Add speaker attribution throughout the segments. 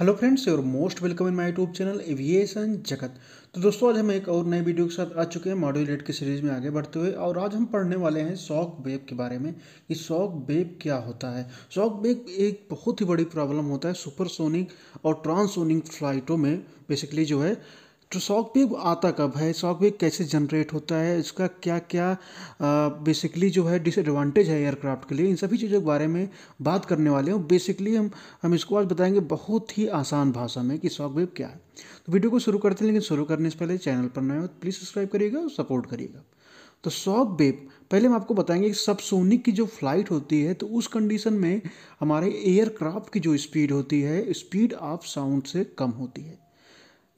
Speaker 1: hello friends your most welcome in my YouTube channel aviation Jagat तो दोस्तों आज हम एक और नए वीडियो के साथ आ चुके हैं मॉड्यूल एट की सीरीज़ में आगे बढ़ते हुए और आज हम पढ़ने वाले हैं शॉक बेब के बारे में कि शॉक बेब क्या होता है शॉक बेब एक बहुत ही बड़ी प्रॉब्लम होता है सुपरसोनिक और ट्रांसोनिक फ्लाइटों में बेसिकली जो है तो शॉक वेव आता कब है शॉक वेव कैसे जनरेट होता है इसका क्या क्या बेसिकली जो है डिसएडवांटेज है एयरक्राफ्ट के लिए इन सभी चीज़ों के बारे में बात करने वाले हैं बेसिकली हम हम इसको आज बताएंगे बहुत ही आसान भाषा में कि शॉक वेव क्या है तो वीडियो को शुरू करते हैं लेकिन शुरू करने से पहले चैनल पर नए हो तो प्लीज़ सब्सक्राइब करिएगा और सपोर्ट करिएगा तो शॉक वेव पहले हम आपको बताएंगे कि सबसोनिक की जो फ्लाइट होती है तो उस कंडीशन में हमारे एयरक्राफ्ट की जो स्पीड होती है स्पीड ऑफ साउंड से कम होती है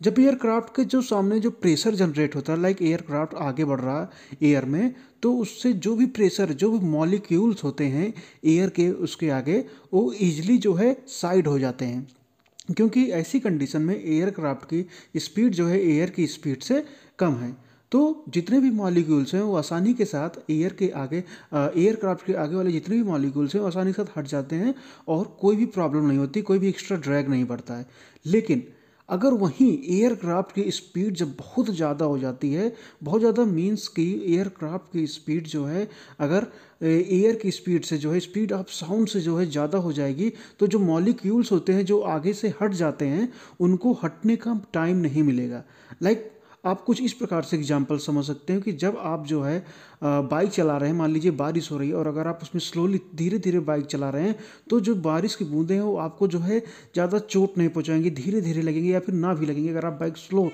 Speaker 1: जब एयरक्राफ्ट के जो सामने जो प्रेशर जनरेट होता है लाइक एयरक्राफ्ट आगे बढ़ रहा है एयर में तो उससे जो भी प्रेशर जो भी मॉलिक्यूल्स होते हैं एयर के उसके आगे वो ईजिली जो है साइड हो जाते हैं क्योंकि ऐसी कंडीशन में एयरक्राफ्ट की स्पीड जो है एयर की स्पीड से कम है तो जितने भी मॉलिक्यूल्स हैं वो आसानी के साथ एयर के आगे एयरक्राफ्ट के आगे वाले जितने भी मॉलिक्यूल्स हैं वो आसानी के साथ हट जाते हैं और कोई भी प्रॉब्लम नहीं होती कोई भी एक्स्ट्रा ड्रैग नहीं पड़ता है लेकिन अगर वहीं एयरक्राफ्ट की स्पीड जब बहुत ज़्यादा हो जाती है बहुत ज़्यादा मीन्स कि एयरक्राफ्ट की स्पीड जो है अगर एयर की स्पीड से जो है स्पीड आप साउंड से जो है ज़्यादा हो जाएगी तो जो मॉलिक्यूल्स होते हैं जो आगे से हट जाते हैं उनको हटने का टाइम नहीं मिलेगा लाइक like, आप कुछ इस प्रकार से एग्जाम्पल समझ सकते हैं कि जब आप जो है बाइक चला रहे हैं मान लीजिए बारिश हो रही है और अगर आप उसमें स्लोली धीरे धीरे बाइक चला रहे हैं तो जो बारिश की बूंदें हैं वो आपको जो है ज़्यादा चोट नहीं पहुँचाएंगी धीरे धीरे लगेंगे या फिर ना भी लगेंगे अगर आप बाइक स्लो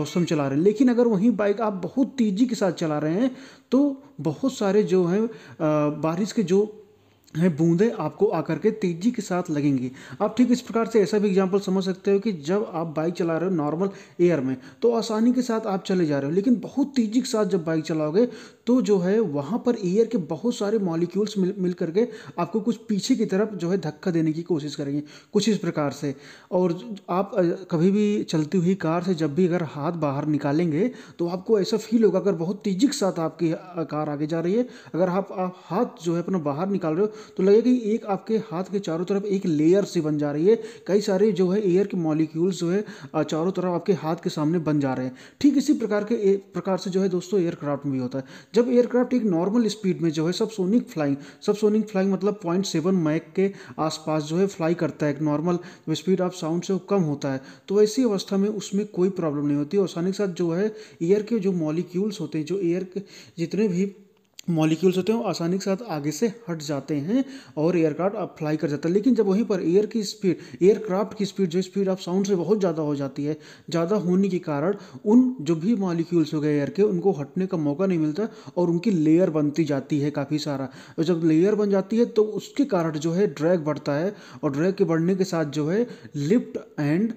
Speaker 1: उसमें चला रहे हैं लेकिन अगर वहीं बाइक आप बहुत तेज़ी के साथ चला रहे हैं तो बहुत सारे जो हैं बारिश के जो हैं बूंदें आपको आकर के तेजी के साथ लगेंगी आप ठीक इस प्रकार से ऐसा भी एग्जाम्पल समझ सकते हो कि जब आप बाइक चला रहे हो नॉर्मल एयर में तो आसानी के साथ आप चले जा रहे हो लेकिन बहुत तेजी के साथ जब बाइक चलाओगे तो जो है वहाँ पर एयर के बहुत सारे मॉलिक्यूल्स मिल मिल करके आपको कुछ पीछे की तरफ जो है धक्का देने की कोशिश करेंगे कुछ इस प्रकार से और आप कभी भी चलती हुई कार से जब भी अगर हाथ बाहर निकालेंगे तो आपको ऐसा फील होगा अगर बहुत तेजी के साथ आपकी कार आगे जा रही है अगर आप आप हाथ जो है अपना बाहर निकाल रहे हो तो लगेगा कि एक आपके हाथ के चारों तरफ एक लेयर से बन जा रही है कई सारे जो है एयर के मॉलिक्यूल्स जो है चारों तरफ आपके हाथ के सामने बन जा रहे हैं ठीक इसी प्रकार के प्रकार से जो है दोस्तों एयरक्राफ्ट में भी होता है जब एयरक्राफ्ट एक नॉर्मल स्पीड में जो है सब सोनिक फ्लाइंग सब सोनिक फ्लाइंग मतलब पॉइंट सेवन मैक के आसपास जो है फ्लाई करता है एक नॉर्मल स्पीड ऑफ साउंड से कम होता है तो ऐसी अवस्था में उसमें कोई प्रॉब्लम नहीं होती और साथ साथ जो है एयर के जो मॉलिक्यूल्स होते हैं जो एयर के जितने भी मॉलिक्यूल्स होते हैं वो आसानी के साथ आगे से हट जाते हैं और एयरक्राफ्ट आप फ्लाई कर जाता है लेकिन जब वहीं पर एयर की स्पीड एयरक्राफ्ट की स्पीड जो स्पीड आप साउंड से बहुत ज़्यादा हो जाती है ज़्यादा होने के कारण उन जो भी मॉलिक्यूल्स हो गए एयर के उनको हटने का मौका नहीं मिलता और उनकी लेयर बनती जाती है काफ़ी सारा और जब लेयर बन जाती है तो उसके कारण जो है ड्रैग बढ़ता है और ड्रैग के बढ़ने के साथ जो है लिफ्ट एंड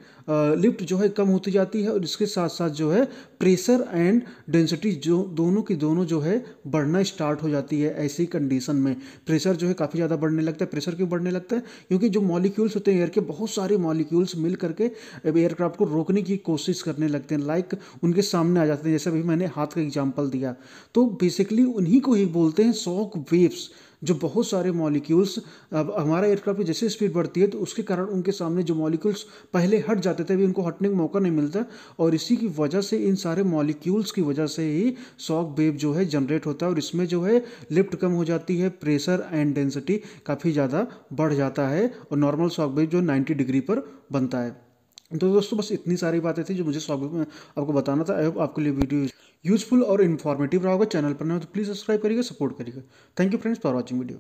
Speaker 1: लिफ्ट जो है कम होती जाती है और इसके साथ साथ जो है प्रेशर एंड डेंसिटी जो दोनों की दोनों जो है बढ़ना स्टार्ट हो जाती है ऐसी कंडीशन में प्रेशर जो है काफ़ी ज़्यादा बढ़ने लगता है प्रेशर क्यों बढ़ने लगता है क्योंकि जो मॉलिक्यूल्स होते हैं एयर के बहुत सारे मॉलिक्यूल्स मिल करके एयरक्राफ्ट को रोकने की कोशिश करने लगते हैं लाइक उनके सामने आ जाते हैं जैसे अभी मैंने हाथ का एग्जाम्पल दिया तो बेसिकली उन्हीं को ही बोलते हैं शॉक वेव्स जो बहुत सारे मॉलिक्यूल्स अब हमारा एयरक्राफ्ट जैसे स्पीड बढ़ती है तो उसके कारण उनके सामने जो मॉलिक्यूल्स पहले हट जाते थे अभी उनको हटने का मौका नहीं मिलता और इसी की वजह से इन सारे मॉलिक्यूल्स की वजह से ही सॉक वेव जो है जनरेट होता है और इसमें जो है लिफ्ट कम हो जाती है प्रेशर एंड डेंसिटी काफ़ी ज़्यादा बढ़ जाता है और नॉर्मल सॉक वेव जो नाइन्टी डिग्री पर बनता है तो दोस्तों बस इतनी सारी बातें थी जो मुझे स्वागत में आपको बताना था आई होप आपके लिए वीडियो यूजफुल और इन्फॉर्मेटिव रहा होगा चैनल पर ना हो तो प्लीज़ सब्सक्राइब करिएगा सपोर्ट करिएगा thank you friends for watching video